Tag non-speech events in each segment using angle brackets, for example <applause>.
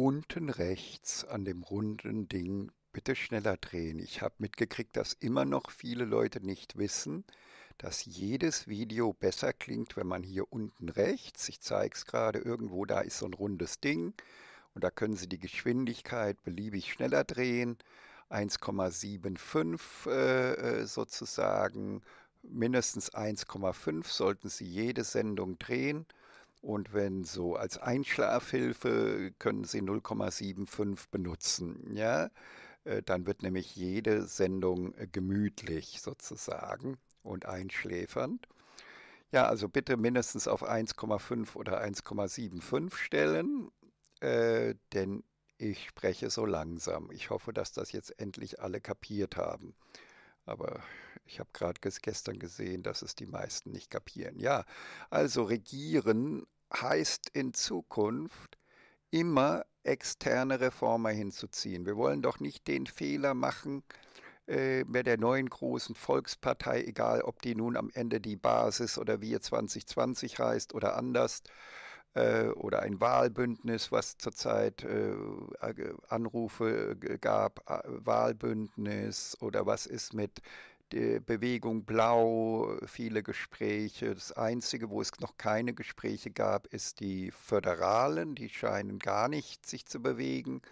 unten rechts an dem runden Ding bitte schneller drehen. Ich habe mitgekriegt, dass immer noch viele Leute nicht wissen, dass jedes Video besser klingt, wenn man hier unten rechts, ich zeige es gerade irgendwo, da ist so ein rundes Ding und da können Sie die Geschwindigkeit beliebig schneller drehen. 1,75 äh, äh, sozusagen, mindestens 1,5 sollten Sie jede Sendung drehen. Und wenn so als Einschlafhilfe können Sie 0,75 benutzen, ja? Äh, dann wird nämlich jede Sendung äh, gemütlich sozusagen und einschläfernd. Ja, also bitte mindestens auf 1,5 oder 1,75 stellen, äh, denn ich spreche so langsam. Ich hoffe, dass das jetzt endlich alle kapiert haben. Aber ich habe gerade gestern gesehen, dass es die meisten nicht kapieren. Ja, also regieren heißt in Zukunft immer externe Reformer hinzuziehen. Wir wollen doch nicht den Fehler machen, äh, bei der neuen großen Volkspartei, egal ob die nun am Ende die Basis oder wir 2020 heißt oder anders, äh, oder ein Wahlbündnis, was zurzeit äh, Anrufe gab, Wahlbündnis oder was ist mit äh, Bewegung Blau, viele Gespräche. Das Einzige, wo es noch keine Gespräche gab, ist die Föderalen. Die scheinen gar nicht sich zu bewegen.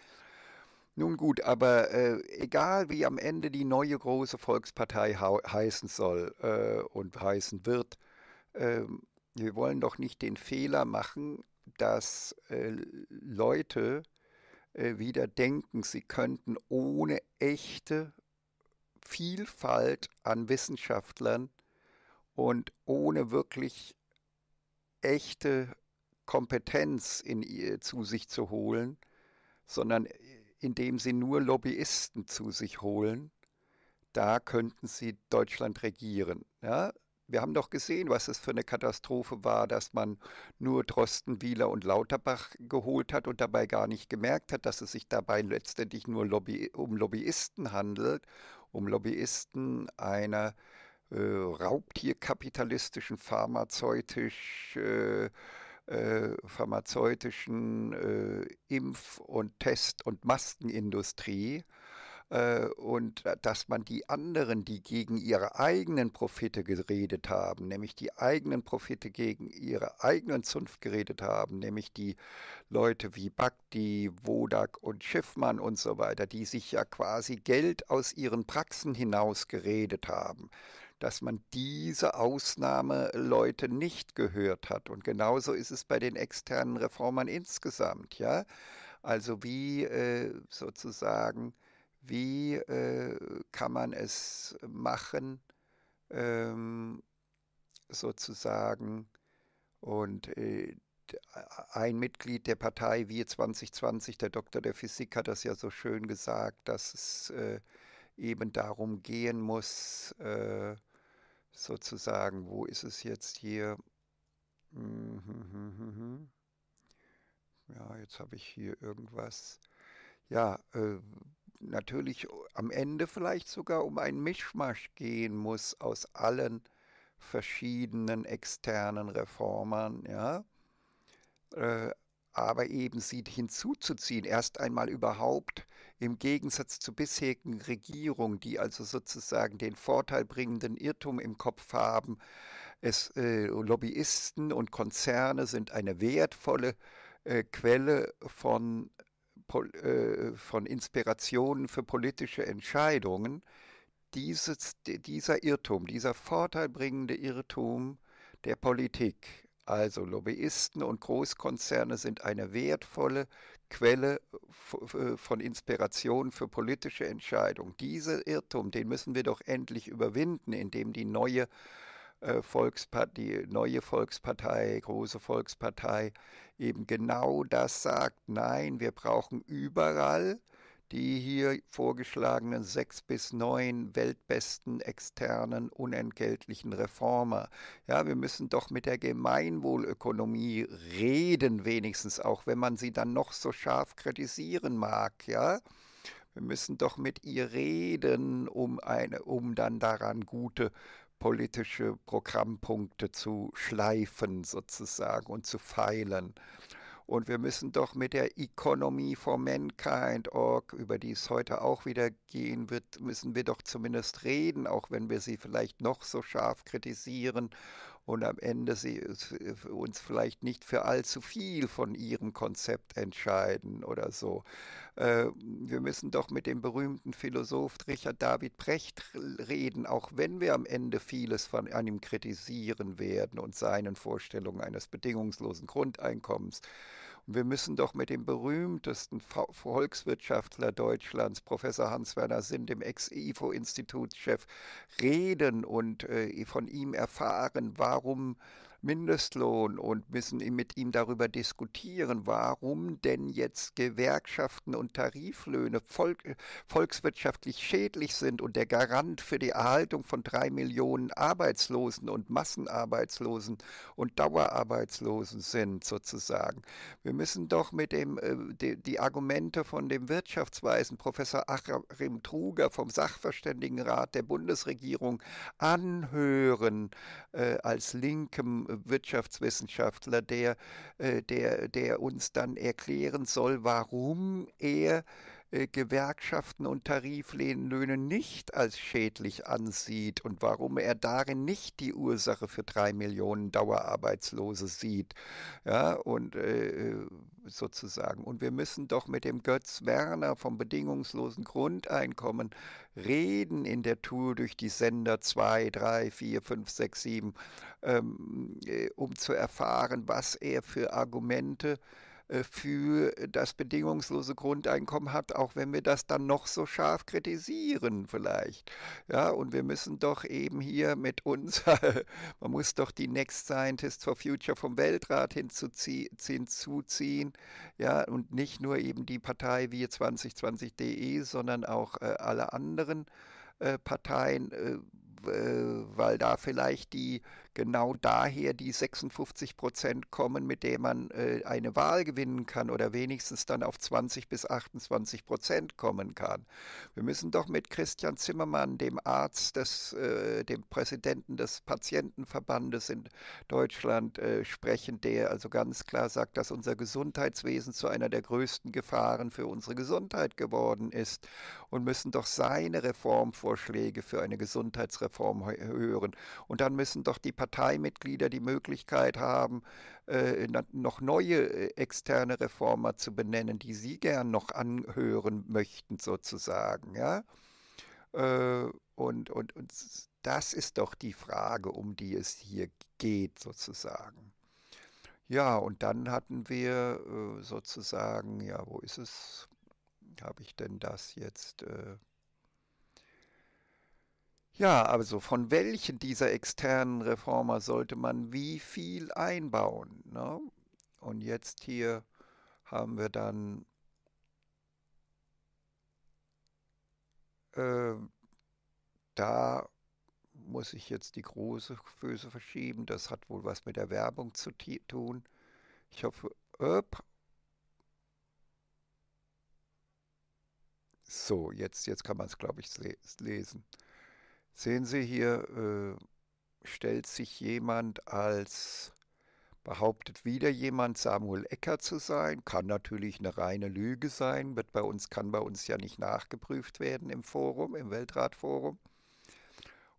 Nun gut, aber äh, egal wie am Ende die neue große Volkspartei heißen soll äh, und heißen wird, äh, wir wollen doch nicht den Fehler machen, dass äh, Leute äh, wieder denken, sie könnten ohne echte Vielfalt an Wissenschaftlern und ohne wirklich echte Kompetenz in ihr, äh, zu sich zu holen, sondern äh, indem sie nur Lobbyisten zu sich holen, da könnten sie Deutschland regieren. Ja? Wir haben doch gesehen, was es für eine Katastrophe war, dass man nur Drosten, Wieler und Lauterbach geholt hat und dabei gar nicht gemerkt hat, dass es sich dabei letztendlich nur Lobby, um Lobbyisten handelt, um Lobbyisten einer äh, raubtierkapitalistischen pharmazeutisch äh, äh, pharmazeutischen äh, Impf- und Test- und Maskenindustrie äh, und äh, dass man die anderen, die gegen ihre eigenen Prophete geredet haben, nämlich die eigenen Prophete gegen ihre eigenen Zunft geredet haben, nämlich die Leute wie Bhakti, Wodak und Schiffmann und so weiter, die sich ja quasi Geld aus ihren Praxen hinaus geredet haben, dass man diese Ausnahmeleute nicht gehört hat. Und genauso ist es bei den externen Reformern insgesamt, ja. Also wie äh, sozusagen wie äh, kann man es machen, ähm, sozusagen. Und äh, ein Mitglied der Partei Wir 2020, der Doktor der Physik, hat das ja so schön gesagt, dass es äh, eben darum gehen muss, äh, sozusagen, wo ist es jetzt hier? Mhm, mhm, mhm, ja, jetzt habe ich hier irgendwas. Ja, äh, natürlich am Ende vielleicht sogar um einen Mischmasch gehen muss aus allen verschiedenen externen Reformern, ja. Äh, aber eben sie hinzuzuziehen, erst einmal überhaupt im Gegensatz zur bisherigen Regierung, die also sozusagen den vorteilbringenden Irrtum im Kopf haben, es, äh, Lobbyisten und Konzerne sind eine wertvolle äh, Quelle von äh, von Inspirationen für politische Entscheidungen, dieses, dieser Irrtum, dieser vorteilbringende Irrtum der Politik. Also Lobbyisten und Großkonzerne sind eine wertvolle Quelle von Inspiration für politische Entscheidungen. Dieser Irrtum, den müssen wir doch endlich überwinden, indem die neue äh, Volkspartei, neue Volkspartei, große Volkspartei eben genau das sagt, nein, wir brauchen überall die hier vorgeschlagenen sechs bis neun weltbesten externen unentgeltlichen Reformer. Ja, wir müssen doch mit der Gemeinwohlökonomie reden, wenigstens auch, wenn man sie dann noch so scharf kritisieren mag, ja. Wir müssen doch mit ihr reden, um eine, um dann daran gute politische Programmpunkte zu schleifen sozusagen und zu feilen. Und wir müssen doch mit der Economy for Mankind Org, über die es heute auch wieder gehen wird, müssen wir doch zumindest reden, auch wenn wir sie vielleicht noch so scharf kritisieren und am Ende sie, äh, uns vielleicht nicht für allzu viel von ihrem Konzept entscheiden oder so. Ähm, wir müssen doch mit dem berühmten Philosoph Richard David Brecht reden, auch wenn wir am Ende vieles von an ihm kritisieren werden und seinen Vorstellungen eines bedingungslosen Grundeinkommens. Und wir müssen doch mit dem berühmtesten Volkswirtschaftler Deutschlands, Professor Hans-Werner Sinn, dem Ex-IFO-Institutschef, reden und äh, von ihm erfahren, warum Mindestlohn und müssen mit ihm darüber diskutieren, warum denn jetzt Gewerkschaften und Tariflöhne volk äh, volkswirtschaftlich schädlich sind und der Garant für die Erhaltung von drei Millionen Arbeitslosen und Massenarbeitslosen und Dauerarbeitslosen sind sozusagen. Wir müssen doch mit dem äh, die, die Argumente von dem Wirtschaftsweisen Professor Achim Truger vom Sachverständigenrat der Bundesregierung anhören äh, als linkem äh, Wirtschaftswissenschaftler, der, äh, der, der uns dann erklären soll, warum er äh, Gewerkschaften und Tariflöhne nicht als schädlich ansieht und warum er darin nicht die Ursache für drei Millionen Dauerarbeitslose sieht. Ja, und äh, äh, sozusagen. Und wir müssen doch mit dem Götz Werner vom bedingungslosen Grundeinkommen reden in der Tour durch die Sender 2, 3, 4, 5, 6, 7, ähm, äh, um zu erfahren, was er für Argumente äh, äh, für das bedingungslose Grundeinkommen hat, auch wenn wir das dann noch so scharf kritisieren vielleicht. Ja, und wir müssen doch eben hier mit uns, <laughs> man muss doch die Next Scientist for Future vom Weltrat hinzuziehen, ja, und nicht nur eben die Partei wir2020.de, e, sondern auch äh, alle anderen äh, Parteien, äh, äh weil da vielleicht die genau daher die 56 Prozent kommen, mit denen man äh, eine Wahl gewinnen kann oder wenigstens dann auf 20 bis 28 Prozent kommen kann. Wir müssen doch mit Christian Zimmermann, dem Arzt, des, äh, dem Präsidenten des Patientenverbandes in Deutschland äh, sprechen, der also ganz klar sagt, dass unser Gesundheitswesen zu einer der größten Gefahren für unsere Gesundheit geworden ist und müssen doch seine Reformvorschläge für eine Gesundheitsreform hören. Und dann müssen doch die Patienten Parteimitglieder die Möglichkeit haben, äh, noch neue äh, externe Reformer zu benennen, die sie gern noch anhören möchten, sozusagen. Ja? Äh, und, und, und das ist doch die Frage, um die es hier geht, sozusagen. Ja, und dann hatten wir sozusagen, ja, wo ist es? Habe ich denn das jetzt? Äh, ja, also von welchen dieser externen Reformer sollte man wie viel einbauen? Ne? Und jetzt hier haben wir dann äh, da muss ich jetzt die große Füße verschieben. Das hat wohl was mit der Werbung zu tun. Ich hoffe, öp. so, jetzt, jetzt kann man es, glaube ich, lesen. Sehen Sie hier, äh, stellt sich jemand als, behauptet wieder jemand, Samuel Ecker zu sein. Kann natürlich eine reine Lüge sein, wird bei uns, kann bei uns ja nicht nachgeprüft werden im Forum, im Weltratforum.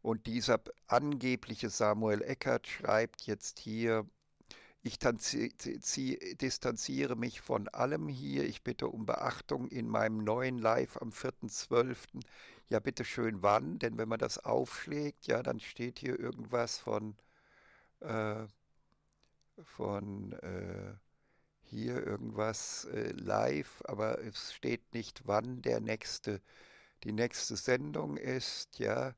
Und dieser angebliche Samuel Eckert schreibt jetzt hier, ich distanziere mich von allem hier. Ich bitte um Beachtung in meinem neuen Live am 4.12 ja bitteschön wann, denn wenn man das aufschlägt, ja, dann steht hier irgendwas von, äh, von äh, hier irgendwas äh, live, aber es steht nicht, wann der nächste, die nächste Sendung ist, ja.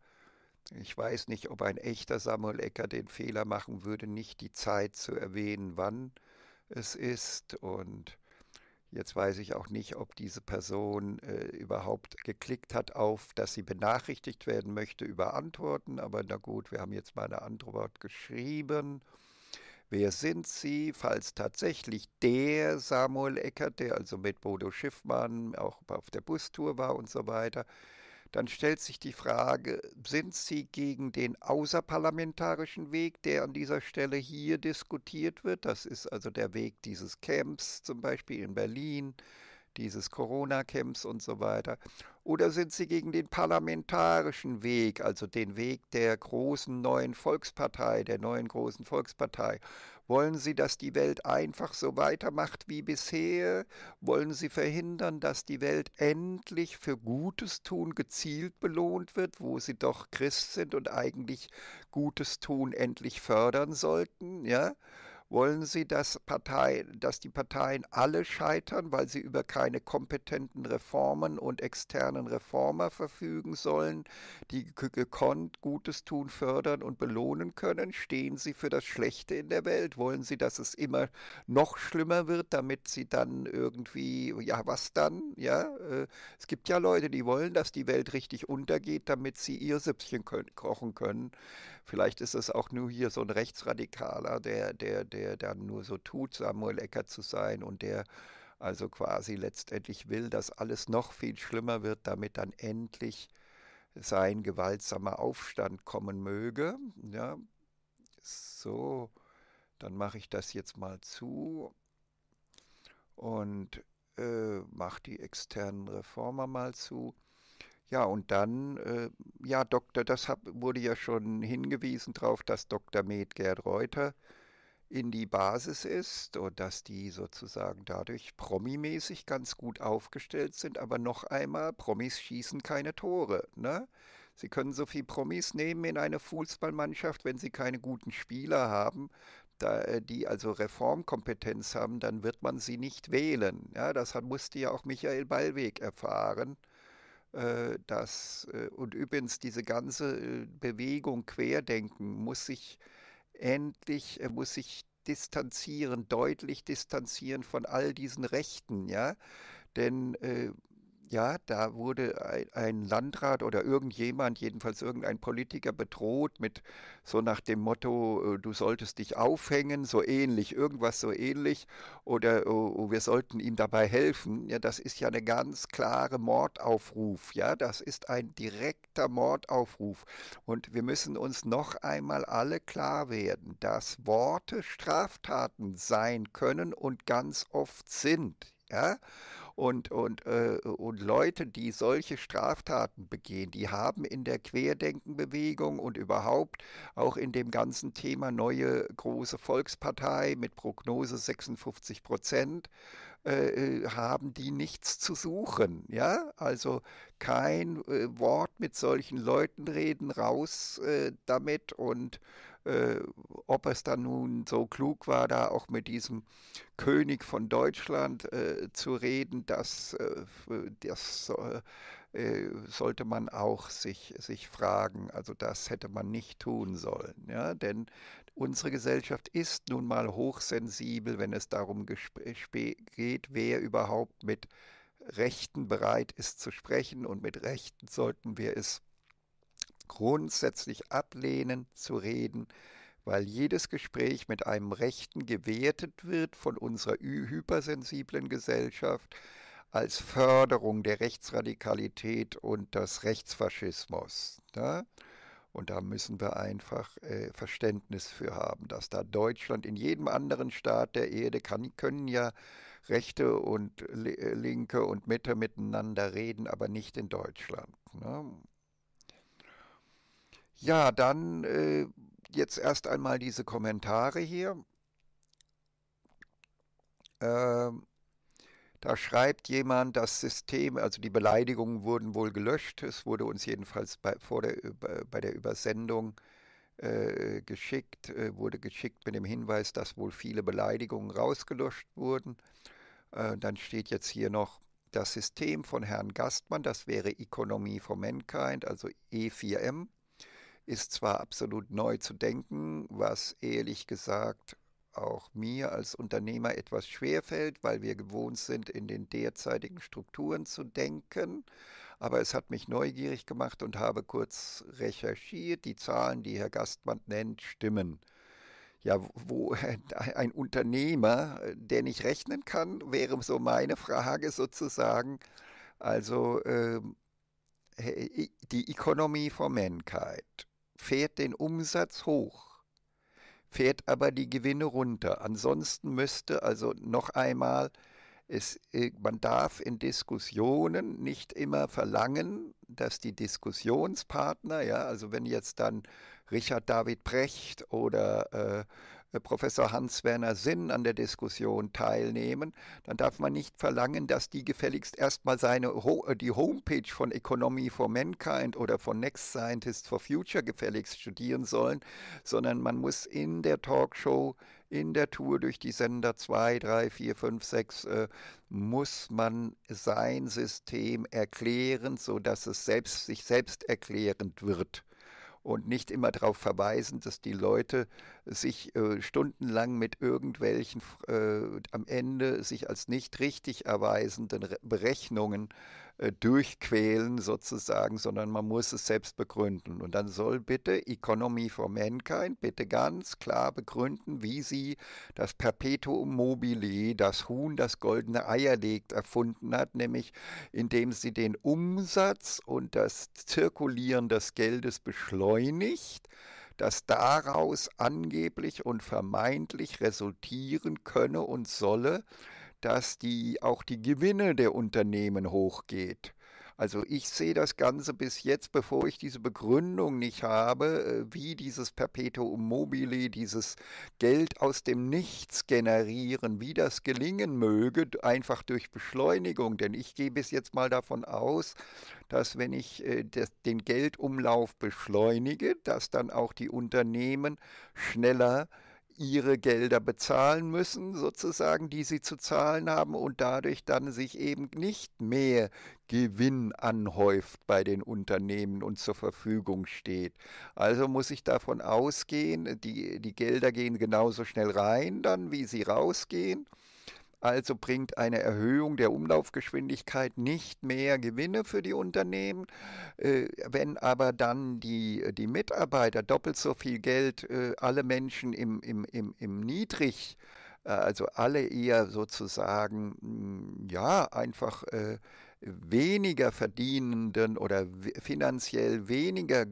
Ich weiß nicht, ob ein echter Samuel Ecker den Fehler machen würde, nicht die Zeit zu erwähnen, wann es ist und Jetzt weiß ich auch nicht, ob diese Person äh, überhaupt geklickt hat auf, dass sie benachrichtigt werden möchte über Antworten. Aber na gut, wir haben jetzt mal eine Antwort geschrieben. Wer sind Sie, falls tatsächlich der Samuel Eckert, der also mit Bodo Schiffmann auch auf der Bustour war und so weiter, dann stellt sich die Frage, sind Sie gegen den außerparlamentarischen Weg, der an dieser Stelle hier diskutiert wird? Das ist also der Weg dieses Camps zum Beispiel in Berlin dieses Corona-Camps und so weiter? Oder sind sie gegen den parlamentarischen Weg, also den Weg der großen neuen Volkspartei, der neuen großen Volkspartei? Wollen sie, dass die Welt einfach so weitermacht wie bisher? Wollen sie verhindern, dass die Welt endlich für Gutes tun gezielt belohnt wird, wo sie doch Christ sind und eigentlich Gutes tun endlich fördern sollten? Ja? Wollen Sie, dass, Partei, dass die Parteien alle scheitern, weil sie über keine kompetenten Reformen und externen Reformer verfügen sollen, die gekonnt Gutes tun, fördern und belohnen können? Stehen Sie für das Schlechte in der Welt? Wollen Sie, dass es immer noch schlimmer wird, damit Sie dann irgendwie, ja, was dann? Ja, äh, es gibt ja Leute, die wollen, dass die Welt richtig untergeht, damit sie ihr Süppchen können, kochen können. Vielleicht ist es auch nur hier so ein Rechtsradikaler, der, der, der dann nur so tut, Samuel Ecker zu sein und der also quasi letztendlich will, dass alles noch viel schlimmer wird, damit dann endlich sein gewaltsamer Aufstand kommen möge. Ja, so, dann mache ich das jetzt mal zu und äh, mache die externen Reformer mal zu. Ja, und dann, äh, ja, Dr., das hab, wurde ja schon hingewiesen darauf, dass Dr. Med Gerd Reuter in die Basis ist und dass die sozusagen dadurch promimäßig ganz gut aufgestellt sind. Aber noch einmal, Promis schießen keine Tore. Ne? Sie können so viel Promis nehmen in eine Fußballmannschaft, wenn sie keine guten Spieler haben, da, äh, die also Reformkompetenz haben, dann wird man sie nicht wählen. Ja, das musste ja auch Michael Ballweg erfahren äh, das, äh, und übrigens, diese ganze äh, Bewegung Querdenken muss sich endlich, muss sich distanzieren, deutlich distanzieren von all diesen Rechten, ja. Denn äh, ja, da wurde ein Landrat oder irgendjemand, jedenfalls irgendein Politiker bedroht mit so nach dem Motto, äh, du solltest dich aufhängen, so ähnlich, irgendwas so ähnlich, oder oh, oh, wir sollten ihm dabei helfen. Ja, das ist ja eine ganz klare Mordaufruf, ja, das ist ein direkter Mordaufruf. Und wir müssen uns noch einmal alle klar werden, dass Worte Straftaten sein können und ganz oft sind, ja und, und, äh, und Leute, die solche Straftaten begehen, die haben in der Querdenkenbewegung und überhaupt auch in dem ganzen Thema neue große Volkspartei mit Prognose 56 Prozent, äh, äh, haben die nichts zu suchen. Ja, also kein äh, Wort mit solchen Leuten reden, raus äh, damit und äh, ob es dann nun so klug war, da auch mit diesem König von Deutschland äh, zu reden, äh, das, äh, das sollte man auch sich, sich fragen. Also das hätte man nicht tun sollen. Ja? Denn unsere Gesellschaft ist nun mal hochsensibel, wenn es darum geht, wer überhaupt mit Rechten bereit ist zu sprechen. Und mit Rechten sollten wir es grundsätzlich ablehnen zu reden, weil jedes Gespräch mit einem Rechten gewertet wird von unserer hypersensiblen Gesellschaft als Förderung der Rechtsradikalität und des Rechtsfaschismus. Ne? Und da müssen wir einfach äh, Verständnis für haben, dass da Deutschland in jedem anderen Staat der Erde kann, können ja Rechte und äh, Linke und Mitte miteinander reden, aber nicht in Deutschland. Ne? Ja, dann äh, jetzt erst einmal diese Kommentare hier. Ähm, da schreibt jemand, das System, also die Beleidigungen wurden wohl gelöscht. Es wurde uns jedenfalls bei, vor der, äh, bei der Übersendung äh, geschickt, äh, wurde geschickt mit dem Hinweis, dass wohl viele Beleidigungen rausgelöscht wurden. Äh, dann steht jetzt hier noch das System von Herrn Gastmann, das wäre Economy for Mankind, also E4M ist zwar absolut neu zu denken, was ehrlich gesagt auch mir als Unternehmer etwas schwerfällt, weil wir gewohnt sind, in den derzeitigen Strukturen zu denken. Aber es hat mich neugierig gemacht und habe kurz recherchiert. Die Zahlen, die Herr Gastmann nennt, stimmen. Ja, wo <laughs> ein Unternehmer, der nicht rechnen kann, wäre so meine Frage sozusagen. Also äh, die Economy for Mankind fährt den Umsatz hoch, fährt aber die Gewinne runter. Ansonsten müsste also noch einmal, es, äh, man darf in Diskussionen nicht immer verlangen, dass die Diskussionspartner, ja, also wenn jetzt dann Richard David Brecht oder äh, Professor Hans-Werner Sinn an der Diskussion teilnehmen, dann darf man nicht verlangen, dass die gefälligst erstmal seine, äh, die Homepage von Economy for Mankind oder von Next Scientist for Future gefälligst studieren sollen, sondern man muss in der Talkshow, in der Tour durch die Sender 2, 3, 4, 5, 6, äh, muss man sein System erklären, sodass es selbst, sich selbst erklärend wird und nicht immer darauf verweisen, dass die Leute sich äh, stundenlang mit irgendwelchen äh, am Ende sich als nicht richtig erweisenden Re Berechnungen äh, durchquälen sozusagen, sondern man muss es selbst begründen. Und dann soll bitte Economy for Mankind bitte ganz klar begründen, wie sie das Perpetuum mobile, das Huhn, das goldene Eier legt, erfunden hat, nämlich indem sie den Umsatz und das Zirkulieren des Geldes beschleunigt das daraus angeblich und vermeintlich resultieren könne und solle, dass die, auch die Gewinne der Unternehmen hochgeht. Also ich sehe das Ganze bis jetzt, bevor ich diese Begründung nicht habe, äh, wie dieses Perpetuum mobile, dieses Geld aus dem Nichts generieren, wie das gelingen möge, einfach durch Beschleunigung. Denn ich gehe bis jetzt mal davon aus, dass wenn ich äh, den Geldumlauf beschleunige, dass dann auch die Unternehmen schneller äh, ihre Gelder bezahlen müssen, sozusagen, die sie zu zahlen haben und dadurch dann sich eben nicht mehr Gewinn anhäuft bei den Unternehmen und zur Verfügung steht. Also muss ich davon ausgehen, die, die Gelder gehen genauso schnell rein dann, wie sie rausgehen. Also bringt eine Erhöhung der Umlaufgeschwindigkeit nicht mehr Gewinne für die Unternehmen. Äh, wenn aber dann die, die Mitarbeiter doppelt so viel Geld, äh, alle Menschen im, im, im, im Niedrig, äh, also alle eher sozusagen, hm, ja, einfach weniger verdienenden oder finanziell weniger äh,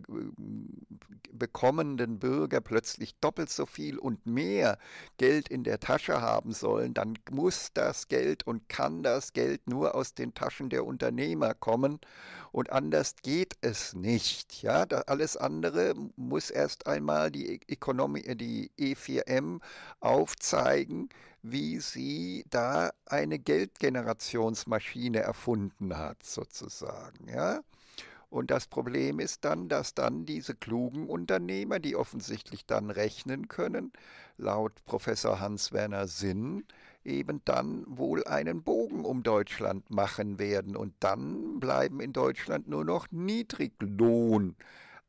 bekommenden Bürger plötzlich doppelt so viel und mehr Geld in der Tasche haben sollen, dann muss das Geld und kann das Geld nur aus den Taschen der Unternehmer kommen und anders geht es nicht. Ja, alles andere muss erst einmal die Economy, die E4M aufzeigen, wie sie da eine Geldgenerationsmaschine erfunden hat, sozusagen. Ja? Und das Problem ist dann, dass dann diese klugen Unternehmer, die offensichtlich dann rechnen können, laut Professor Hans-Werner Sinn, eben dann wohl einen Bogen um Deutschland machen werden. Und dann bleiben in Deutschland nur noch Niedriglohn.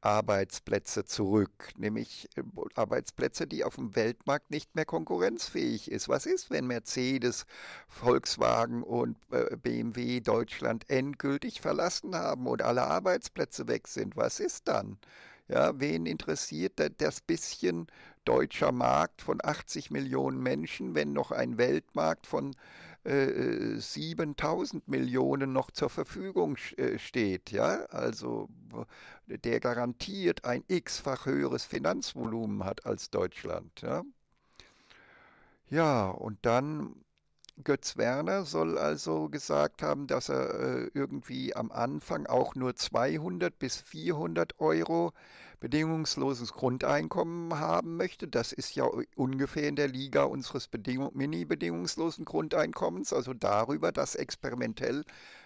Arbeitsplätze zurück, nämlich äh, Arbeitsplätze, die auf dem Weltmarkt nicht mehr konkurrenzfähig ist. Was ist, wenn Mercedes, Volkswagen und äh, BMW Deutschland endgültig verlassen haben und alle Arbeitsplätze weg sind? Was ist dann? Ja, wen interessiert das bisschen deutscher Markt von 80 Millionen Menschen, wenn noch ein Weltmarkt von 7000 äh, äh, Millionen noch zur Verfügung äh, steht. Ja? Also der garantiert ein x-fach höheres Finanzvolumen hat als Deutschland. Ja, ja und dann Götz Werner soll also gesagt haben, dass er äh, irgendwie am Anfang auch nur 200 bis 400 Euro bedingungsloses Grundeinkommen haben möchte. Das ist ja ungefähr in der Liga unseres mini-bedingungslosen Grundeinkommens, also darüber, das experimentell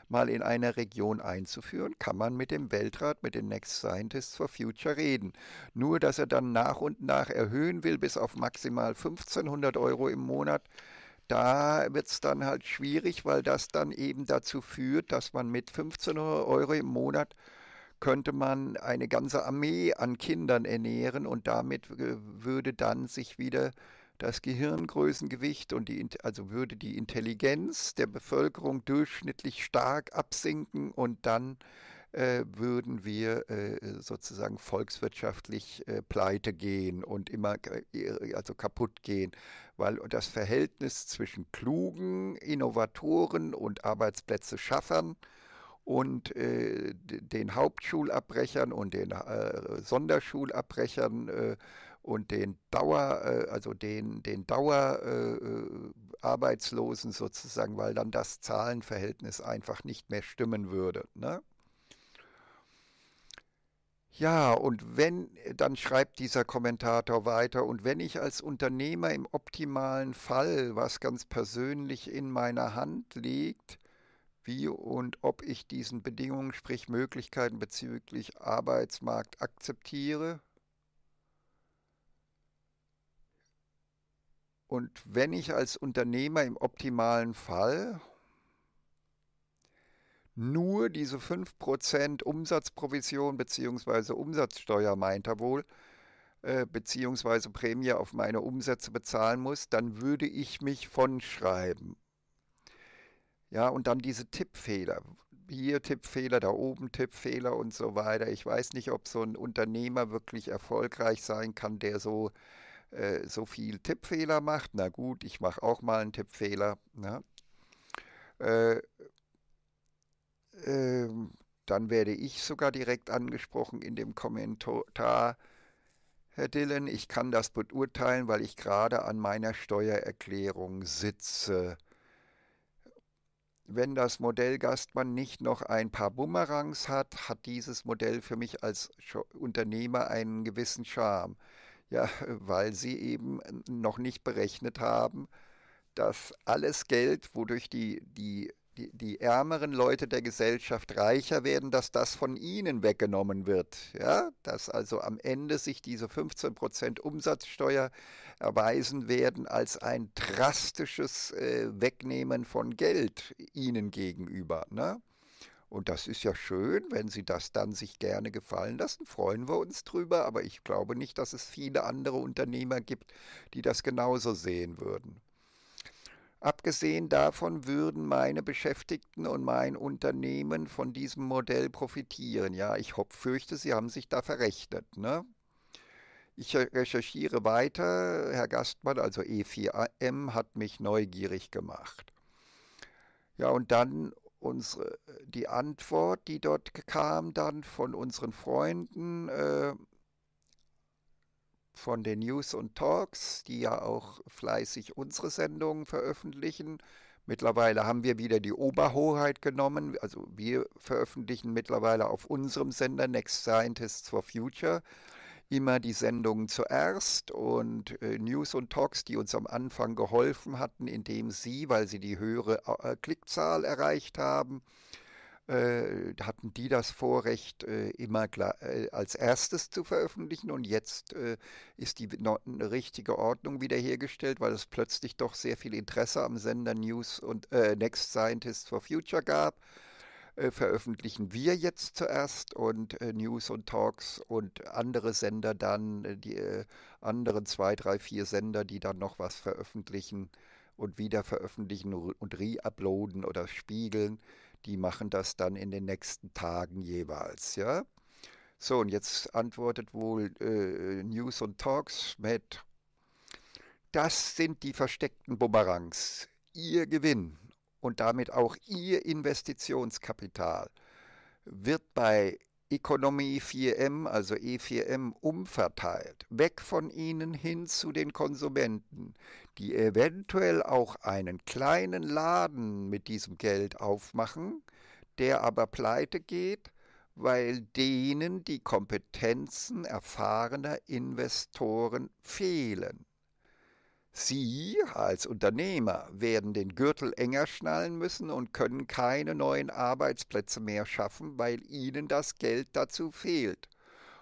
mal in einer Region einzuführen, kann man mit dem Weltrat, mit den Next Scientists for Future reden. Nur, dass er dann nach und nach erhöhen will bis auf maximal 1500 Euro im Monat, da wird es dann halt schwierig, weil das dann eben dazu führt, dass man mit 1500 Euro im Monat könnte man eine ganze Armee an Kindern ernähren und damit würde dann sich wieder das Gehirngrößengewicht und die, also würde die Intelligenz der Bevölkerung durchschnittlich stark absinken und dann äh, würden wir äh, sozusagen volkswirtschaftlich äh, pleite gehen und immer äh, also kaputt gehen, weil das Verhältnis zwischen klugen Innovatoren und Arbeitsplätze schaffern und äh, den Hauptschulabbrechern und den äh, Sonderschulabbrechern äh, und den Dauer, äh, also den, den Dauerarbeitslosen äh, sozusagen, weil dann das Zahlenverhältnis einfach nicht mehr stimmen würde. Ne? Ja, und wenn, dann schreibt dieser Kommentator weiter, und wenn ich als Unternehmer im optimalen Fall, was ganz persönlich in meiner Hand liegt, wie und ob ich diesen Bedingungen, sprich Möglichkeiten bezüglich Arbeitsmarkt akzeptiere. Und wenn ich als Unternehmer im optimalen Fall nur diese 5% Umsatzprovision bzw. Umsatzsteuer meint er wohl, äh, beziehungsweise Prämie auf meine Umsätze bezahlen muss, dann würde ich mich von schreiben ja, und dann diese Tippfehler. Hier Tippfehler, da oben Tippfehler und so weiter. Ich weiß nicht, ob so ein Unternehmer wirklich erfolgreich sein kann, der so, äh, so viel Tippfehler macht. Na gut, ich mache auch mal einen Tippfehler. Ne? Äh, äh, dann werde ich sogar direkt angesprochen in dem Kommentar. Herr Dillon, ich kann das beurteilen, weil ich gerade an meiner Steuererklärung sitze wenn das Modell Gastmann nicht noch ein paar Bumerangs hat, hat dieses Modell für mich als Unternehmer einen gewissen Charme. Ja, <laughs> weil sie eben noch nicht berechnet haben, dass alles Geld, wodurch die, die die, die ärmeren Leute der Gesellschaft reicher werden, dass das von ihnen weggenommen wird. Ja? Dass also am Ende sich diese 15% Umsatzsteuer erweisen werden als ein drastisches äh, Wegnehmen von Geld ihnen gegenüber. Ne? Und das ist ja schön, wenn Sie das dann sich gerne gefallen lassen, freuen wir uns drüber, aber ich glaube nicht, dass es viele andere Unternehmer gibt, die das genauso sehen würden. Abgesehen davon würden meine Beschäftigten und mein Unternehmen von diesem Modell profitieren. Ja, ich fürchte, Sie haben sich da verrechnet. Ne? Ich recherchiere weiter. Herr Gastmann, also E4M, hat mich neugierig gemacht. Ja, und dann unsere, die Antwort, die dort kam, dann von unseren Freunden. Äh, von den News und Talks, die ja auch fleißig unsere Sendungen veröffentlichen. Mittlerweile haben wir wieder die Oberhoheit genommen. Also wir veröffentlichen mittlerweile auf unserem Sender Next Scientists for Future immer die Sendungen zuerst und äh, News und Talks, die uns am Anfang geholfen hatten, indem sie, weil sie die höhere äh, Klickzahl erreicht haben, äh, hatten die das Vorrecht, äh, immer äh, als erstes zu veröffentlichen. Und jetzt äh, ist die no richtige Ordnung wiederhergestellt, weil es plötzlich doch sehr viel Interesse am Sender News und äh, Next Scientists for Future gab. Äh, veröffentlichen wir jetzt zuerst und News und Talks und andere Sender dann, die anderen zwei, drei, vier Sender, die dann noch was veröffentlichen und wieder veröffentlichen und re-uploaden oder spiegeln die machen das dann in den nächsten Tagen jeweils, ja. So, und jetzt antwortet wohl äh, äh, News und Talks mit, das sind die versteckten Bumerangs, ihr Gewinn und damit auch ihr Investitionskapital wird bei Ökonomie 4M, also E4M, umverteilt, weg von ihnen hin zu den Konsumenten, die eventuell auch einen kleinen Laden mit diesem Geld aufmachen, der aber pleite geht, weil denen die Kompetenzen erfahrener Investoren fehlen. Sie als Unternehmer werden den Gürtel enger schnallen müssen und können keine neuen Arbeitsplätze mehr schaffen, weil Ihnen das Geld dazu fehlt.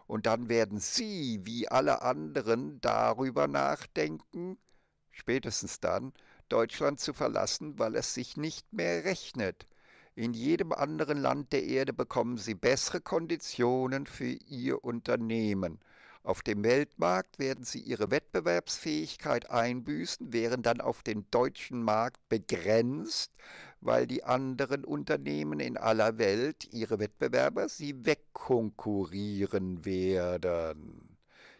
Und dann werden Sie, wie alle anderen, darüber nachdenken, spätestens dann, Deutschland zu verlassen, weil es sich nicht mehr rechnet. In jedem anderen Land der Erde bekommen Sie bessere Konditionen für Ihr Unternehmen. Auf dem Weltmarkt werden sie ihre Wettbewerbsfähigkeit einbüßen, wären dann auf den deutschen Markt begrenzt, weil die anderen Unternehmen in aller Welt, ihre Wettbewerber, sie wegkonkurrieren werden.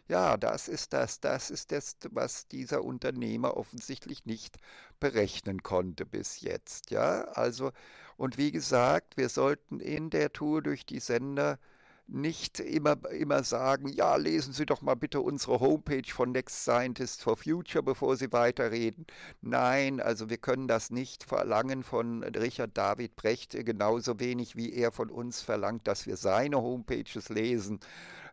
Ja, das ist das, das ist das, was dieser Unternehmer offensichtlich nicht berechnen konnte bis jetzt. Ja, also, und wie gesagt, wir sollten in der Tour durch die Sender nicht immer, immer sagen, ja, lesen Sie doch mal bitte unsere Homepage von Next Scientist for Future, bevor Sie weiterreden. Nein, also wir können das nicht verlangen von Richard David Brecht, äh, genauso wenig wie er von uns verlangt, dass wir seine Homepages lesen,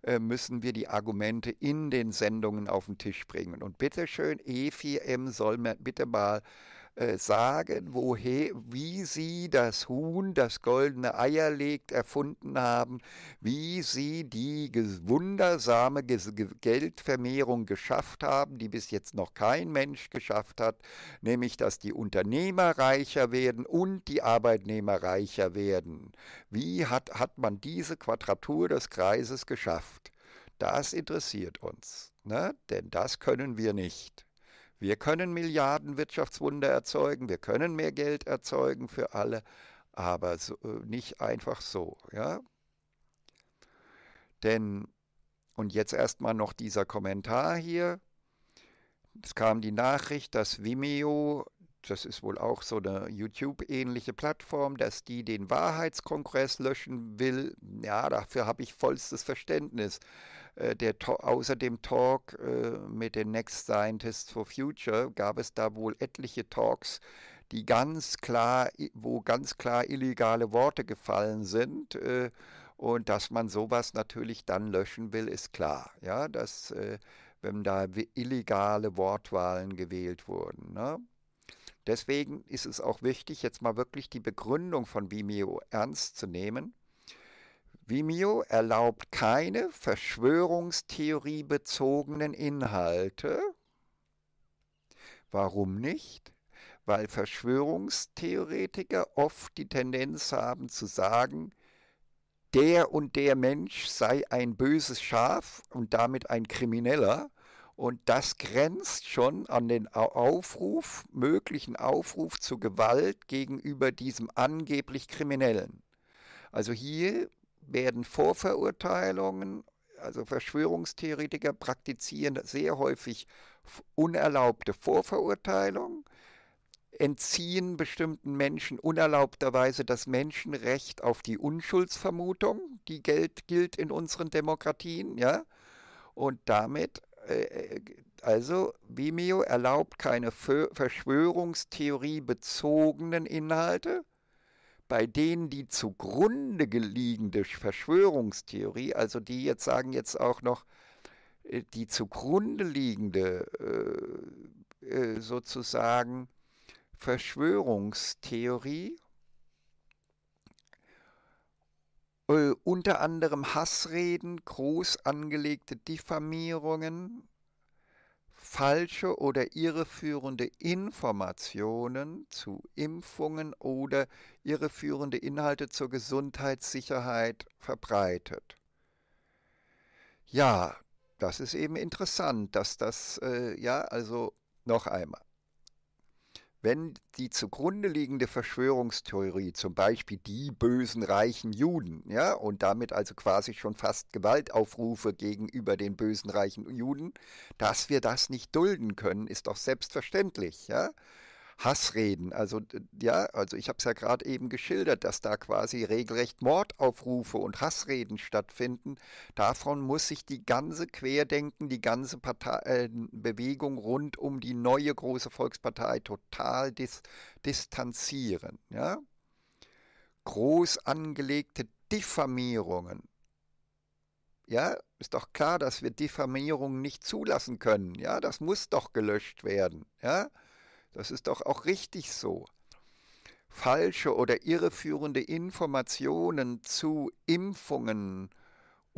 äh, müssen wir die Argumente in den Sendungen auf den Tisch bringen. Und bitteschön, E4M soll mir bitte mal äh, sagen, woher, wie sie das Huhn, das goldene Eier legt, erfunden haben, wie sie die wundersame Geldvermehrung geschafft haben, die bis jetzt noch kein Mensch geschafft hat, nämlich dass die Unternehmer reicher werden und die Arbeitnehmer reicher werden. Wie hat, hat man diese Quadratur des Kreises geschafft? Das interessiert uns, ne? denn das können wir nicht. Wir können Milliarden Wirtschaftswunder erzeugen, wir können mehr Geld erzeugen für alle, aber so, äh, nicht einfach so, ja? Denn und jetzt erstmal noch dieser Kommentar hier. Es kam die Nachricht, dass Vimeo, das ist wohl auch so eine YouTube-ähnliche Plattform, dass die den Wahrheitskongress löschen will. Ja, dafür habe ich vollstes Verständnis. Äh, der, außer dem Talk äh, mit den Next Scientists for Future gab es da wohl etliche Talks, die ganz klar, wo ganz klar illegale Worte gefallen sind. Äh, und dass man sowas natürlich dann löschen will, ist klar. Ja, dass, wenn da illegale Wortwahlen gewählt wurden. Ne? Deswegen ist es auch wichtig, jetzt mal wirklich die Begründung von Vimeo ernst zu nehmen Vimeo erlaubt keine Verschwörungstheorie bezogenen Inhalte. Warum nicht? Weil Verschwörungstheoretiker oft die Tendenz haben zu sagen, der und der Mensch sei ein böses Schaf und damit ein Krimineller. Und das grenzt schon an den Aufruf, möglichen Aufruf zu Gewalt gegenüber diesem angeblich Kriminellen. Also hier werden Vorverurteilungen, also Verschwörungstheoretiker praktizieren sehr häufig unerlaubte Vorverurteilungen, entziehen bestimmten Menschen unerlaubterweise das Menschenrecht auf die Unschuldsvermutung, die gilt in unseren Demokratien, ja, und damit äh, äh, also Vimeo erlaubt keine Verschwörungstheorie bezogenen Inhalte, bei denen die zugrunde liegende Verschwörungstheorie, also die jetzt sagen jetzt auch noch, äh, die zugrunde liegende äh, äh, sozusagen Verschwörungstheorie, unter anderem Hassreden, groß angelegte Diffamierungen, falsche oder irreführende Informationen zu Impfungen oder irreführende Inhalte zur Gesundheitssicherheit verbreitet. Ja, das ist eben interessant, dass das, äh, ja, also noch einmal. Wenn die zugrunde liegende Verschwörungstheorie, zum Beispiel die bösen reichen Juden, ja, und damit also quasi schon fast Gewaltaufrufe gegenüber den bösen reichen Juden, dass wir das nicht dulden können, ist doch selbstverständlich, ja. Hassreden. Also ja, also ich habe es ja gerade eben geschildert, dass da quasi regelrecht Mordaufrufe und Hassreden stattfinden. Davon muss sich die ganze Querdenken, die ganze Partei, äh, Bewegung rund um die neue große Volkspartei total dis distanzieren. Ja? Groß angelegte Diffamierungen. Ja, ist doch klar, dass wir Diffamierungen nicht zulassen können. Ja, das muss doch gelöscht werden. Ja, das ist doch auch richtig so. Falsche oder irreführende Informationen zu Impfungen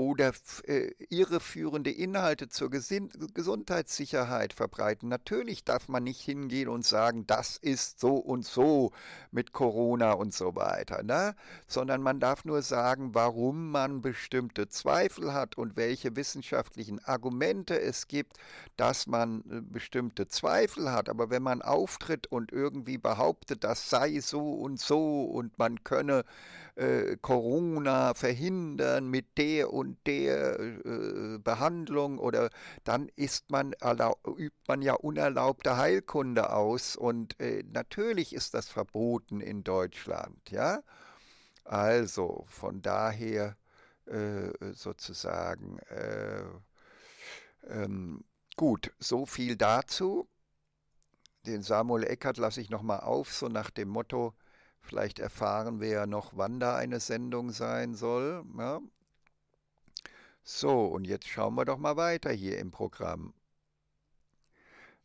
oder äh, irreführende Inhalte zur Gesin Gesundheitssicherheit verbreiten. Natürlich darf man nicht hingehen und sagen, das ist so und so mit Corona und so weiter, ne? sondern man darf nur sagen, warum man bestimmte Zweifel hat und welche wissenschaftlichen Argumente es gibt, dass man äh, bestimmte Zweifel hat. Aber wenn man auftritt und irgendwie behauptet, das sei so und so und man könne äh, Corona verhindern mit der und und der äh, Behandlung oder dann ist man übt man ja unerlaubte Heilkunde aus und äh, natürlich ist das verboten in Deutschland, ja. Also von daher äh, sozusagen äh, ähm, gut, so viel dazu. Den Samuel Eckert lasse ich nochmal auf, so nach dem Motto, Vielleicht erfahren wir ja noch, wann da eine Sendung sein soll. Ja, so, und jetzt schauen wir doch mal weiter hier im Programm.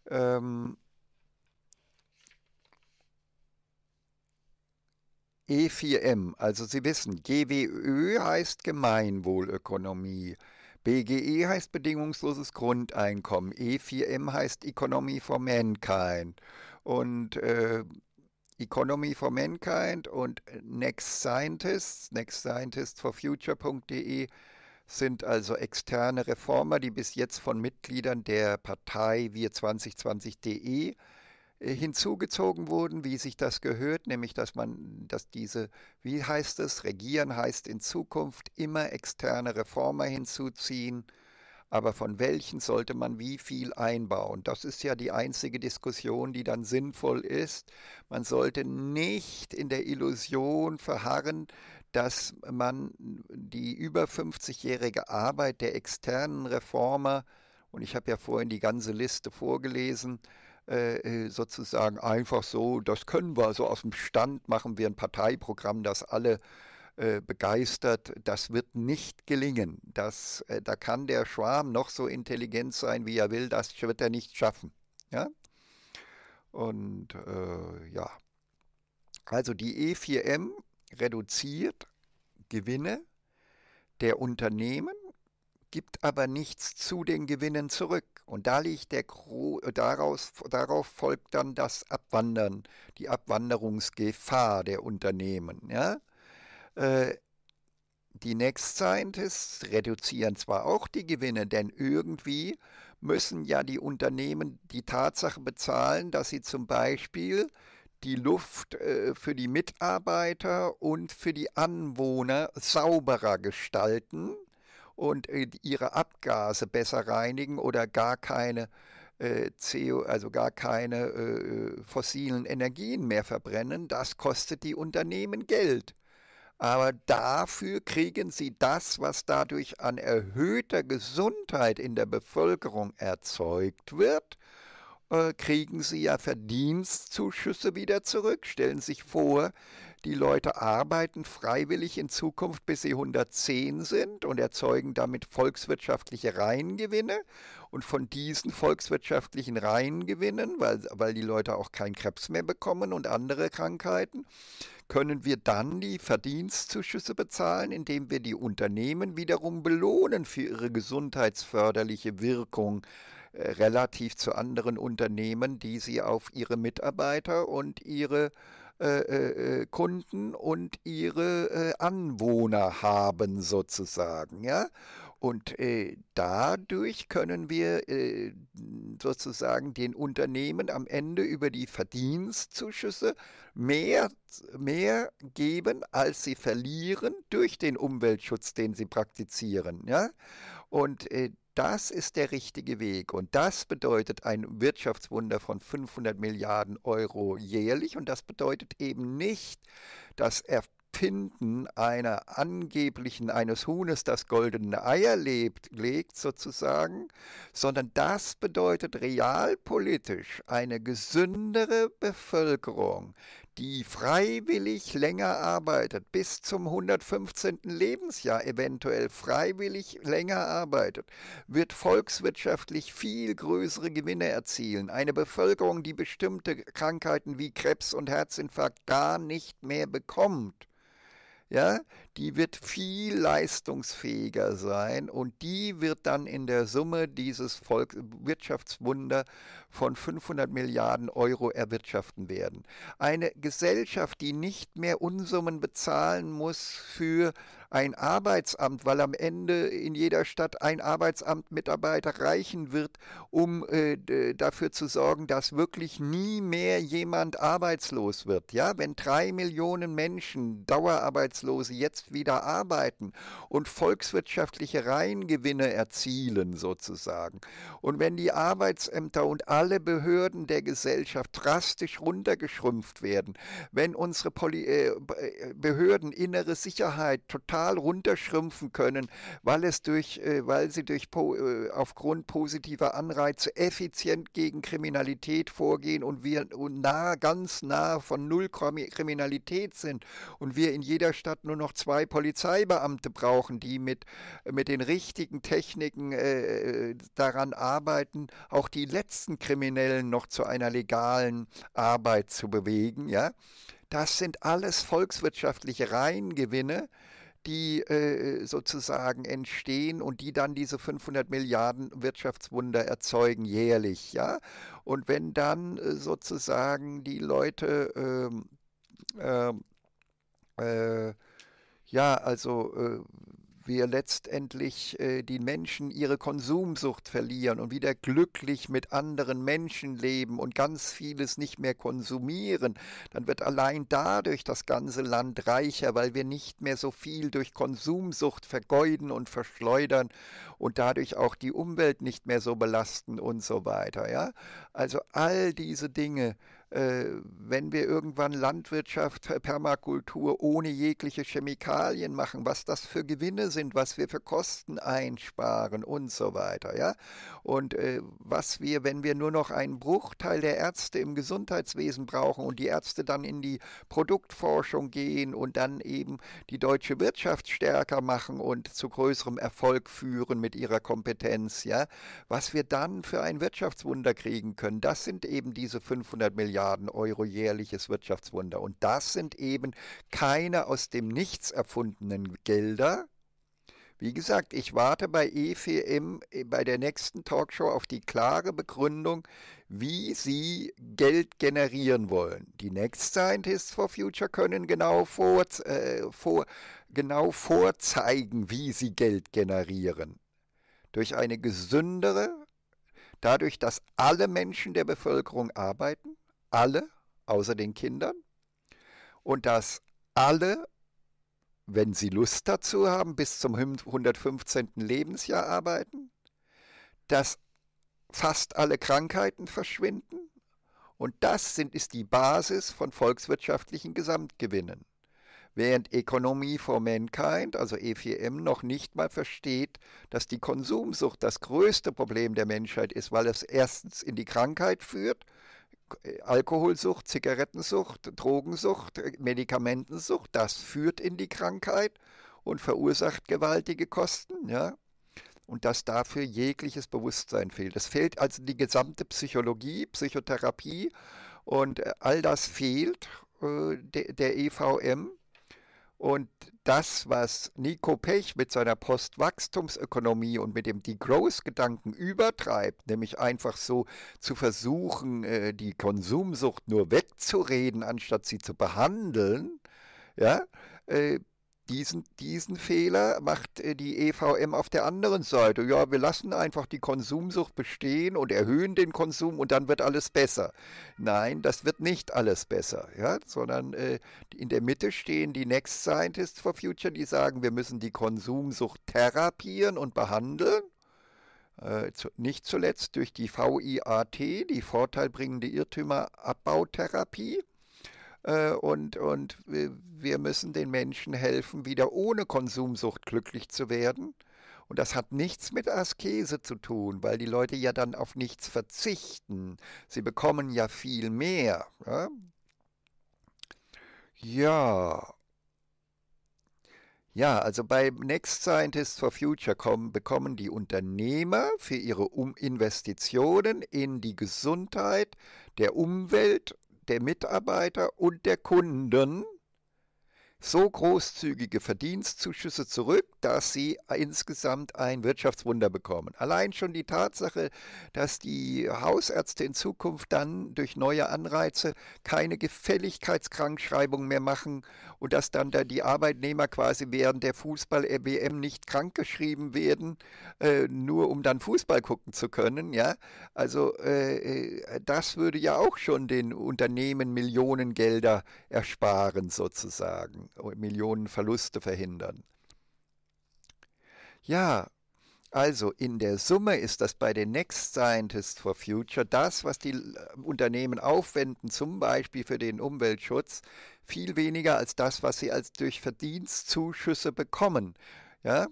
Ähm, E4M, also Sie wissen, GWÖ heißt Gemeinwohlökonomie, BGE heißt bedingungsloses Grundeinkommen, E4M heißt Economy for Mankind und äh, Economy for Mankind und Next Scientists, Next Scientists for Future.de, sind also externe Reformer, die bis jetzt von Mitgliedern der Partei wir2020.de äh, hinzugezogen wurden, wie sich das gehört, nämlich dass man, dass diese, wie heißt es, regieren heißt in Zukunft immer externe Reformer hinzuziehen, aber von welchen sollte man wie viel einbauen? Das ist ja die einzige Diskussion, die dann sinnvoll ist. Man sollte nicht in der Illusion verharren, dass man die über 50-jährige Arbeit der externen Reformer, und ich habe ja vorhin die ganze Liste vorgelesen, äh, äh, sozusagen einfach so, das können wir so aus dem Stand, machen wir ein Parteiprogramm, das alle äh, begeistert, das wird nicht gelingen. Das, äh, da kann der Schwarm noch so intelligent sein, wie er will, das wird er nicht schaffen. Ja? Und ja, also die E4M reduziert Gewinne der Unternehmen, gibt aber nichts zu den Gewinnen zurück. Und da liegt der daraus, darauf folgt dann das Abwandern, die Abwanderungsgefahr der Unternehmen. Ja? Äh, die Next Scientists reduzieren zwar auch die Gewinne, denn irgendwie müssen ja die Unternehmen die Tatsache bezahlen, dass sie zum Beispiel die Luft äh, für die Mitarbeiter und für die Anwohner sauberer gestalten und äh, ihre Abgase besser reinigen oder gar keine äh, CO, also gar keine äh, äh, fossilen Energien mehr verbrennen. Das kostet die Unternehmen Geld. Aber dafür kriegen sie das, was dadurch an erhöhter Gesundheit in der Bevölkerung erzeugt wird, äh, kriegen sie ja Verdienstzuschüsse wieder zurück. Stellen Sie sich vor, die Leute arbeiten freiwillig in Zukunft, bis sie 110 sind und erzeugen damit volkswirtschaftliche Reingewinne. Und von diesen volkswirtschaftlichen Reingewinnen, weil, weil die Leute auch keinen Krebs mehr bekommen und andere Krankheiten, können wir dann die Verdienstzuschüsse bezahlen, indem wir die Unternehmen wiederum belohnen für ihre gesundheitsförderliche Wirkung relativ zu anderen Unternehmen, die sie auf ihre Mitarbeiter und ihre äh, äh, äh Kunden und ihre äh, Anwohner haben sozusagen, ja. Und äh, dadurch können wir äh, sozusagen den Unternehmen am Ende über die Verdienstzuschüsse mehr, mehr geben, als sie verlieren durch den Umweltschutz, den sie praktizieren, ja. Und das ist der richtige Weg und das bedeutet ein Wirtschaftswunder von 500 Milliarden Euro jährlich und das bedeutet eben nicht, dass er Finden einer angeblichen, eines Huhnes, das goldene Eier lebt, legt sozusagen, sondern das bedeutet realpolitisch eine gesündere Bevölkerung, die freiwillig länger arbeitet, bis zum 115. Lebensjahr eventuell freiwillig länger arbeitet, wird volkswirtschaftlich viel größere Gewinne erzielen. Eine Bevölkerung, die bestimmte Krankheiten wie Krebs und Herzinfarkt gar nicht mehr bekommt. Ja, die wird viel leistungsfähiger sein und die wird dann in der Summe dieses Volks Wirtschaftswunder von 500 Milliarden Euro erwirtschaften werden. Eine Gesellschaft, die nicht mehr Unsummen bezahlen muss für ein Arbeitsamt, weil am Ende in jeder Stadt ein Arbeitsamtmitarbeiter reichen wird, um äh, dafür zu sorgen, dass wirklich nie mehr jemand arbeitslos wird. Ja, wenn drei Millionen Menschen, Dauerarbeitslose, jetzt wieder arbeiten und volkswirtschaftliche Reingewinne erzielen sozusagen und wenn die Arbeitsämter und alle Behörden der Gesellschaft drastisch runtergeschrumpft werden, wenn unsere Poli äh, Behörden innere Sicherheit total total runterschrumpfen können, weil es durch, äh, weil sie durch po, äh, aufgrund positiver Anreize effizient gegen Kriminalität vorgehen und wir und nah, ganz nah von null Kriminalität sind und wir in jeder Stadt nur noch zwei Polizeibeamte brauchen, die mit, mit den richtigen Techniken äh, daran arbeiten, auch die letzten Kriminellen noch zu einer legalen Arbeit zu bewegen, ja. Das sind alles volkswirtschaftliche Reingewinne, die äh, sozusagen entstehen und die dann diese 500 Milliarden Wirtschaftswunder erzeugen jährlich, ja. Und wenn dann äh, sozusagen die Leute, ähm, ähm, äh, ja, also äh, wir letztendlich äh, die Menschen ihre Konsumsucht verlieren und wieder glücklich mit anderen Menschen leben und ganz vieles nicht mehr konsumieren, dann wird allein dadurch das ganze Land reicher, weil wir nicht mehr so viel durch Konsumsucht vergeuden und verschleudern und dadurch auch die Umwelt nicht mehr so belasten und so weiter. Ja? Also all diese Dinge äh, wenn wir irgendwann Landwirtschaft, äh, Permakultur ohne jegliche Chemikalien machen, was das für Gewinne sind, was wir für Kosten einsparen und so weiter, ja? Und äh, was wir, wenn wir nur noch einen Bruchteil der Ärzte im Gesundheitswesen brauchen und die Ärzte dann in die Produktforschung gehen und dann eben die deutsche Wirtschaft stärker machen und zu größerem Erfolg führen mit ihrer Kompetenz, ja? Was wir dann für ein Wirtschaftswunder kriegen können, das sind eben diese 500 Milliarden Milliarden Euro jährliches Wirtschaftswunder. Und das sind eben keine aus dem Nichts erfundenen Gelder, wie gesagt, ich warte bei E4M äh, bei der nächsten Talkshow auf die klare Begründung, wie sie Geld generieren wollen. Die Next Scientists for Future können genau, vor, äh, vor, genau vorzeigen, wie sie Geld generieren. Durch eine gesündere, dadurch, dass alle Menschen der Bevölkerung arbeiten, alle außer den Kindern und dass alle, wenn sie Lust dazu haben, bis zum 115. Lebensjahr arbeiten, dass fast alle Krankheiten verschwinden und das sind, ist die Basis von volkswirtschaftlichen Gesamtgewinnen. Während Economy for Mankind, also E4M, noch nicht mal versteht, dass die Konsumsucht das größte Problem der Menschheit ist, weil es erstens in die Krankheit führt Alkoholsucht, Zigarettensucht, Drogensucht, äh, Medikamentensucht, das führt in die Krankheit und verursacht gewaltige Kosten, ja. Und dass dafür jegliches Bewusstsein fehlt. Es fehlt also die gesamte Psychologie, Psychotherapie und äh, all das fehlt äh, der, der EVM und das, was Nico Pech mit seiner Postwachstumsökonomie und mit dem Degrowth-Gedanken übertreibt, nämlich einfach so zu versuchen, äh, die Konsumsucht nur wegzureden, anstatt sie zu behandeln, ja, äh, diesen, diesen Fehler macht äh, die EVM auf der anderen Seite. Ja, wir lassen einfach die Konsumsucht bestehen und erhöhen den Konsum und dann wird alles besser. Nein, das wird nicht alles besser, ja? sondern äh, in der Mitte stehen die Next Scientists for Future, die sagen, wir müssen die Konsumsucht therapieren und behandeln. Äh, nicht zuletzt durch die VIAT, die vorteilbringende Irrtümerabbautherapie äh, und, und wir müssen den Menschen helfen, wieder ohne Konsumsucht glücklich zu werden. Und das hat nichts mit Askese zu tun, weil die Leute ja dann auf nichts verzichten. Sie bekommen ja viel mehr. Ja, ja. Ja, also bei Next Scientists for Future kommen, bekommen die Unternehmer für ihre um Investitionen in die Gesundheit der Umwelt der Mitarbeiter und der Kunden so großzügige Verdienstzuschüsse zurück, dass sie insgesamt ein Wirtschaftswunder bekommen. Allein schon die Tatsache, dass die Hausärzte in Zukunft dann durch neue Anreize keine Gefälligkeitskrankschreibung mehr machen und dass dann da die Arbeitnehmer quasi während der Fußball-WM nicht krankgeschrieben werden, äh, nur um dann Fußball gucken zu können. Ja, also äh, äh das würde ja auch schon den Unternehmen Millionengelder ersparen sozusagen. Millionen Verluste verhindern. Ja, also in der Summe ist das bei den Next Scientists for Future das, was die äh, Unternehmen aufwenden, zum Beispiel für den Umweltschutz, viel weniger als das, was sie als durch Verdienstzuschüsse bekommen. Ja?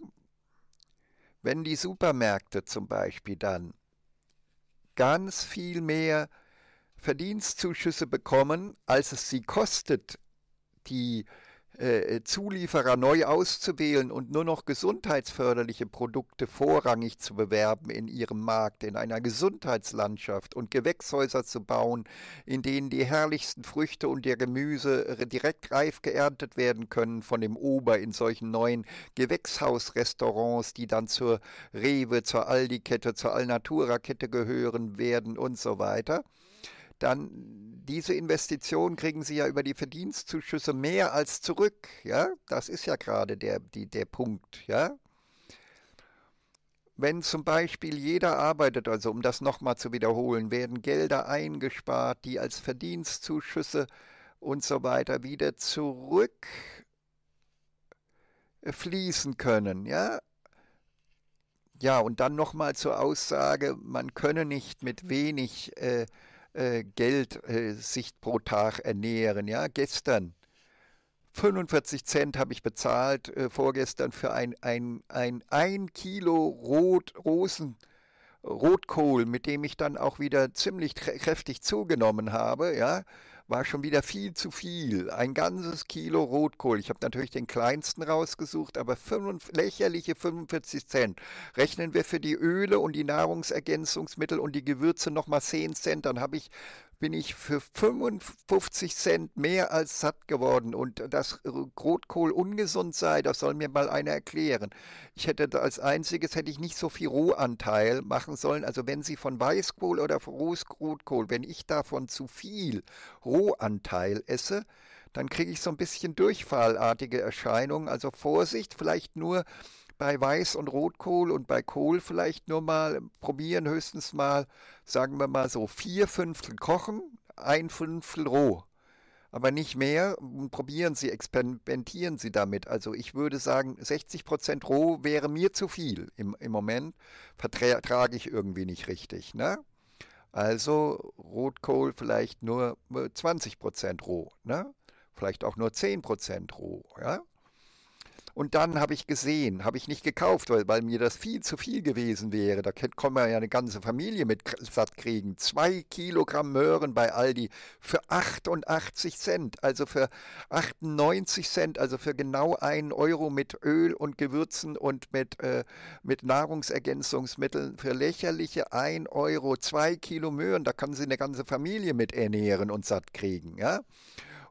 Wenn die Supermärkte zum Beispiel dann ganz viel mehr Verdienstzuschüsse bekommen, als es sie kostet, die äh, äh, äh, Zulieferer neu auszuwählen und nur noch gesundheitsförderliche Produkte vorrangig zu bewerben in ihrem Markt, in einer Gesundheitslandschaft und Gewächshäuser zu bauen, in denen die herrlichsten Früchte und ihr Gemüse äh, direkt reif geerntet werden können von dem Ober in solchen neuen Gewächshausrestaurants, die dann zur Rewe, zur Aldi-Kette, zur Allnatura-Kette gehören werden und so weiter dann diese Investition kriegen Sie ja über die Verdienstzuschüsse mehr als zurück. Ja, das ist ja gerade der, die, der Punkt. Ja, wenn zum Beispiel jeder arbeitet, also um das nochmal zu wiederholen, werden Gelder eingespart, die als Verdienstzuschüsse und so weiter wieder zurückfließen äh, können, ja? Ja, und dann nochmal zur Aussage, man könne nicht mit wenig äh, äh, Geld äh, sich pro Tag ernähren. Ja, gestern 45 Cent habe ich bezahlt äh, vorgestern für ein, ein, ein, ein Kilo Rot, Rosen, Rotkohl, mit dem ich dann auch wieder ziemlich kräftig zugenommen habe. Ja, war schon wieder viel zu viel. Ein ganzes Kilo Rotkohl. Ich habe natürlich den kleinsten rausgesucht, aber 5, lächerliche 45 Cent. Rechnen wir für die Öle und die Nahrungsergänzungsmittel und die Gewürze nochmal 10 Cent, dann habe ich bin ich für 55 Cent mehr als satt geworden. Und dass Rotkohl ungesund sei, das soll mir mal einer erklären. Ich hätte als einziges hätte ich nicht so viel Rohanteil machen sollen. Also wenn Sie von Weißkohl oder von Rotkohl, wenn ich davon zu viel Rohanteil esse, dann kriege ich so ein bisschen durchfallartige Erscheinungen. Also Vorsicht, vielleicht nur bei Weiß- und Rotkohl und bei Kohl vielleicht nur mal probieren, höchstens mal, sagen wir mal so, vier Fünftel kochen, ein Fünftel roh. Aber nicht mehr, probieren Sie, experimentieren Sie damit. Also ich würde sagen, 60% Prozent roh wäre mir zu viel im, im Moment, vertrage ich irgendwie nicht richtig. Ne? Also Rotkohl vielleicht nur 20% äh, roh, ne? vielleicht auch nur 10% roh. Ja? Und dann habe ich gesehen, habe ich nicht gekauft, weil, weil, mir das viel zu viel gewesen wäre. Da kann man ja eine ganze Familie mit satt kriegen. Zwei Kilogramm Möhren bei Aldi für 88 Cent, also für 98 Cent, also für genau einen Euro mit Öl und Gewürzen und mit, äh, mit Nahrungsergänzungsmitteln. Für lächerliche 1 Euro, zwei Kilo Möhren, da kann sie eine ganze Familie mit ernähren und satt kriegen. Ja?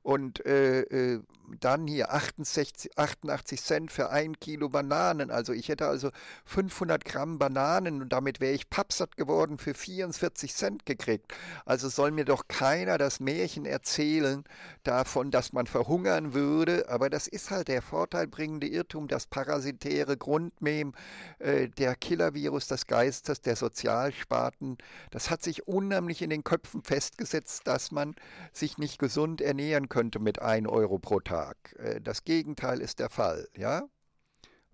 Und äh, äh, dann hier 68, 88 Cent für ein Kilo Bananen. Also ich hätte also 500 Gramm Bananen und damit wäre ich pappsatt geworden für 44 Cent gekriegt. Also soll mir doch keiner das Märchen erzählen davon, dass man verhungern würde. Aber das ist halt der vorteilbringende Irrtum, das parasitäre Grundmem, äh, der Killervirus des Geistes, der Sozialspaten. Das hat sich unheimlich in den Köpfen festgesetzt, dass man sich nicht gesund ernähren könnte mit 1 Euro pro Tag. Äh, das Gegenteil ist der Fall, ja?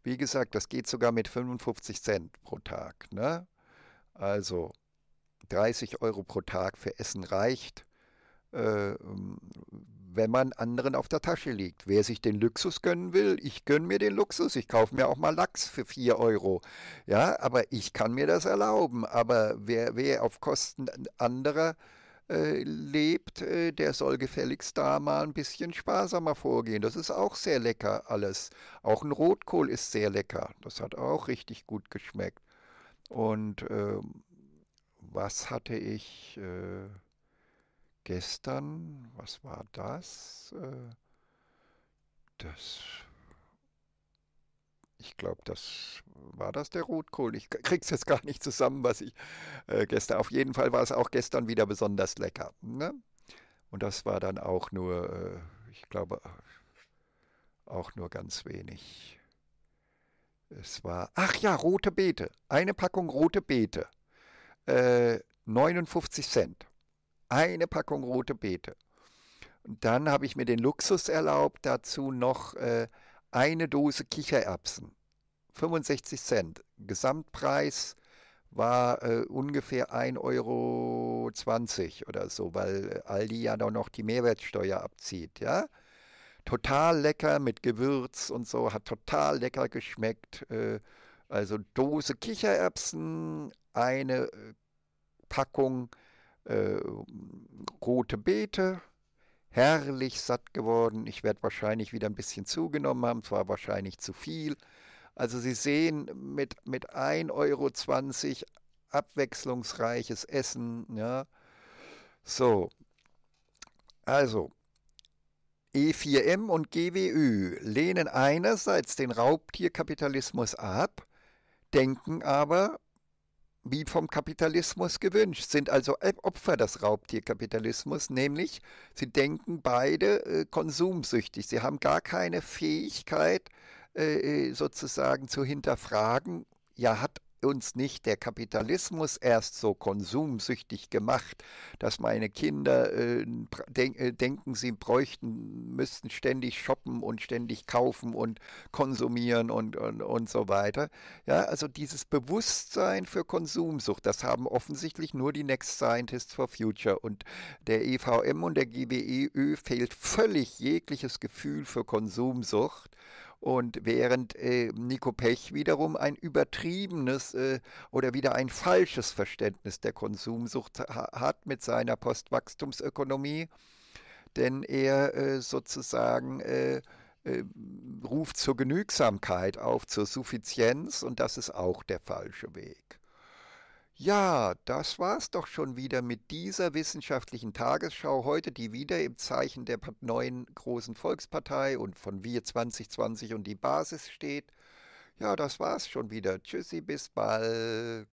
Wie gesagt, das geht sogar mit 55 Cent pro Tag. Ne? Also 30 Euro pro Tag für Essen reicht, äh, wenn man anderen auf der Tasche liegt. Wer sich den Luxus gönnen will, ich gönne mir den Luxus. Ich kaufe mir auch mal Lachs für 4 Euro. Ja, aber ich kann mir das erlauben. Aber wer, wer auf Kosten anderer äh, äh, lebt, äh, der soll gefälligst da mal ein bisschen sparsamer vorgehen. Das ist auch sehr lecker alles. Auch ein Rotkohl ist sehr lecker. Das hat auch richtig gut geschmeckt. Und ähm, was hatte ich äh, gestern? Was war das? Äh, das ich glaube, das war das der Rotkohl. Ich krieg's jetzt gar nicht zusammen, was ich äh, gestern. Auf jeden Fall war es auch gestern wieder besonders lecker. Ne? Und das war dann auch nur, äh, ich glaube, auch nur ganz wenig. Es war, ach ja, rote Beete. Eine Packung rote Beete. Äh, 59 Cent. Eine Packung rote Beete. Und dann habe ich mir den Luxus erlaubt, dazu noch äh, eine Dose Kichererbsen, 65 Cent. Gesamtpreis war äh, ungefähr 1,20 Euro oder so, weil äh, Aldi ja doch noch die Mehrwertsteuer abzieht, ja. Total lecker mit Gewürz und so, hat total lecker geschmeckt. Äh, also Dose Kichererbsen, eine äh, Packung äh, rote Beete, herrlich satt geworden. Ich werde wahrscheinlich wieder ein bisschen zugenommen haben, zwar wahrscheinlich zu viel. Also Sie sehen, mit, mit 1,20 Euro abwechslungsreiches Essen, ja. So, also E4M und GWÜ lehnen einerseits den Raubtierkapitalismus ab, denken aber, wie vom Kapitalismus gewünscht, sind also Opfer des Raubtierkapitalismus, nämlich sie denken beide äh, konsumsüchtig. Sie haben gar keine Fähigkeit, äh, äh sozusagen zu hinterfragen, ja, hat uns nicht der Kapitalismus erst so konsumsüchtig gemacht, dass meine Kinder äh, denk, äh, denken, sie bräuchten, müssten ständig shoppen und ständig kaufen und konsumieren und, und, und so weiter. Ja, also dieses Bewusstsein für Konsumsucht, das haben offensichtlich nur die Next Scientists for Future und der EVM und der GBEÖ fehlt völlig jegliches Gefühl für Konsumsucht und während äh, Nico Pech wiederum ein übertriebenes äh, oder wieder ein falsches Verständnis der Konsumsucht ha hat mit seiner Postwachstumsökonomie, denn er äh, sozusagen äh, äh, ruft zur Genügsamkeit auf, zur Suffizienz und das ist auch der falsche Weg. Ja, das war's doch schon wieder mit dieser wissenschaftlichen Tagesschau heute, die wieder im Zeichen der neuen großen Volkspartei und von Wir 2020 und die Basis steht. Ja, das war's schon wieder. Tschüssi, bis bald.